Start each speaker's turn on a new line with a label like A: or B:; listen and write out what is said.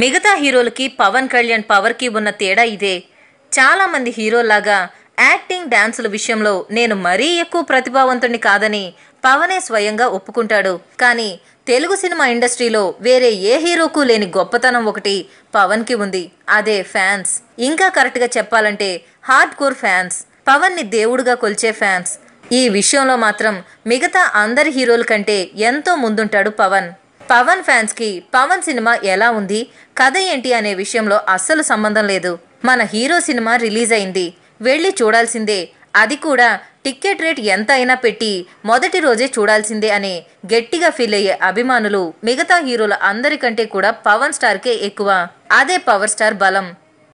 A: మిగతా హీరోలకి పవన్ కళ్యాణ్ పవర్కి ఉన్న తేడా ఇదే చాలామంది హీరోలాగా యాక్టింగ్ డాన్సుల విషయంలో నేను మరీ ఎక్కువ ప్రతిభావంతుడిని కాదని పవనే స్వయంగా ఒప్పుకుంటాడు కానీ తెలుగు సినిమా ఇండస్ట్రీలో వేరే ఏ హీరోకు లేని గొప్పతనం ఒకటి పవన్కి ఉంది అదే ఫ్యాన్స్ ఇంకా కరెక్ట్గా చెప్పాలంటే హార్డ్ కోర్ ఫ్యాన్స్ పవన్ని దేవుడుగా కొలిచే ఫ్యాన్స్ ఈ విషయంలో మాత్రం మిగతా అందరి హీరోల కంటే ఎంతో ముందుంటాడు పవన్ పవన్ ఫ్యాన్స్కి పవన్ సినిమా ఎలా ఉంది కథ ఏంటి అనే విషయంలో అస్సలు సంబంధం లేదు మన హీరో సినిమా రిలీజ్ అయింది వెళ్ళి చూడాల్సిందే అది కూడా టిక్కెట్ రేట్ ఎంత అయినా పెట్టి మొదటి రోజే చూడాల్సిందే అనే గట్టిగా ఫీల్ అయ్యే అభిమానులు మిగతా హీరోల అందరికంటే కూడా పవన్ స్టార్కే ఎక్కువ అదే పవర్ స్టార్ బలం